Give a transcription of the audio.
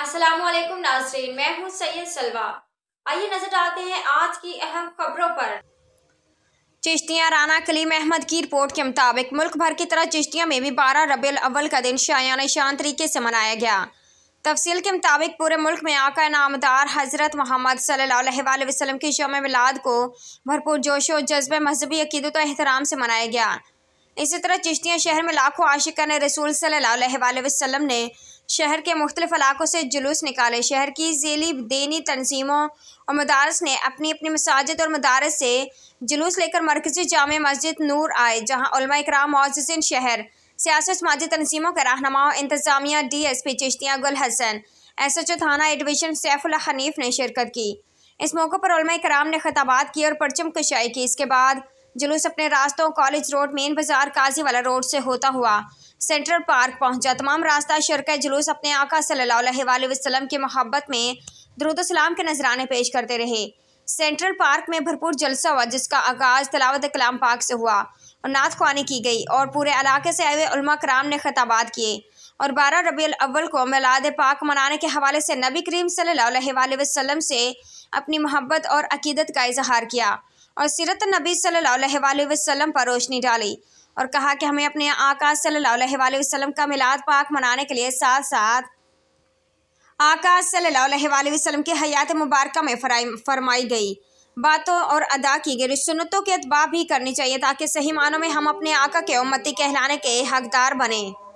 अस्सलाम वालेकुम नाजरीन मैं हूं सैयद सलवा आइए नजर डालते हैं आज की अहम खबरों पर चिश्तियाँ राना कलीम अहमद की रिपोर्ट के मुताबिक मुल्क भर की तरह चिश्तियाँ में भी बारह रबी अव्वल का दिन शायान शान तरीके से मनाया गया तफसील के मुताबिक पूरे मुल्क में आका इनामदार हज़रत मोहम्मद सल्लल्लाहु अलैहि वसल्लम की शम मिलाद को भरपूर जोश और जज्ब मजहबी अकीदत और एहतराम से मनाया गया इसी तरह चिश्तियाँ शहर में लाखों आशिका ने रसूल सल्लल्लाहु अलैहि वसल्लम ने शहर के मुख्तलिफ इलाकों से जुलूस निकाले शहर की झेली दीनी तनजीमों और मदारस ने अपनी अपनी मसाजिद और मदारस से जुलूस लेकर मरकज़ी जाम मस्जिद नूर आए जहाँ इकराम मोजिन शहर सियासत समाजी तनजीमों के रहनमा इंतजामिया डी एस पी चिश्तिया गुल हसन एस एच ओ थाना एडविशन सैफुल हनीफ ने शिरकत की इस मौके पर कराम ने खताबात की और परचम कशाई की इसके बाद जुलूस अपने रास्तों कॉलेज रोड मेन बाजार काजी वाला रोड से होता हुआ सेंट्रल पार्क पहुंचा तमाम रास्ता शरक जुलूस अपने आका सल्लल्लाहु अलैहि वसल्लम की मोहब्बत में दरुदसलाम के नजराने पेश करते रहे सेंट्रल पार्क में भरपूर जलसा हुआ जिसका आगाज तलावत कलाम पाक से हुआ और नात खुआनी की गई और पूरे इलाके से आए हुए उलमा कराम ने खताबात किए और बारह रबी अव्वल को मिलाद पाक मनाने के हवाले से नबी करीम सल्लल्लाहु अलैहि वसल्लम से अपनी मोहब्बत और अकीदत का इजहार किया और सीरत नबी सल्लल्लाहु अलैहि पर रोशनी डाली और कहा कि हमें अपने आका सल्लल्लाहु अलैहि वसल्लम का मिलाद पाक मनाने के लिए साथ साथ आका सल्लल्लाहु अलैहि वसल्लम की हयात मुबारक में फरमाई गई बातों और अदा की गई सुनतों के अतबा भी करनी चाहिए ताकि सही मानों में हम अपने आका के उम्मती कहलाने के हकदार बने